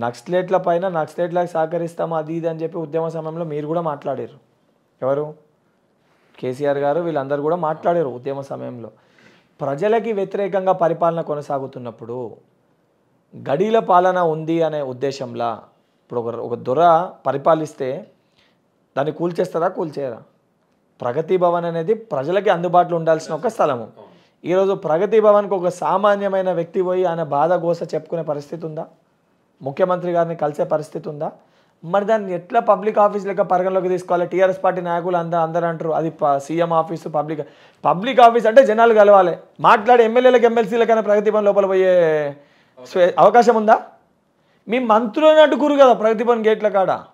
నక్సలేట్ల పైన నక్సలేట్లకు సహకరిస్తాము అది ఇది అని చెప్పి ఉద్యమ సమయంలో మీరు కూడా మాట్లాడారు ఎవరు కేసీఆర్ గారు వీళ్ళందరూ కూడా మాట్లాడారు ఉద్యమ సమయంలో ప్రజలకి వ్యతిరేకంగా పరిపాలన కొనసాగుతున్నప్పుడు గడీల పాలన ఉంది అనే ఉద్దేశంలా ఇప్పుడు ఒక ఒక దొర పరిపాలిస్తే దాన్ని కూల్చేస్తారా కూల్చేయరా ప్రగతి భవన్ అనేది ప్రజలకి అందుబాటులో ఉండాల్సిన ఒక స్థలము ఈరోజు ప్రగతి భవన్కి ఒక సామాన్యమైన వ్యక్తి పోయి ఆయన బాధ గోస చెప్పుకునే పరిస్థితి ఉందా ముఖ్యమంత్రి గారిని కలిసే పరిస్థితి ఉందా మరి దాన్ని ఎట్లా పబ్లిక్ ఆఫీస్ లెక్క పరిగణలోకి తీసుకోవాలి టీఆర్ఎస్ పార్టీ నాయకులు అంద అందరూ అంటారు అది CM office public public office అంటే జనాలు కలవాలి మాట్లాడే ఎమ్మెల్యేలకు ఎమ్మెల్సీలకైనా పని లోపల పోయే అవకాశం ఉందా మీ మంత్రులు మంత్రులను గురు కదా పని గేట్ల కాడ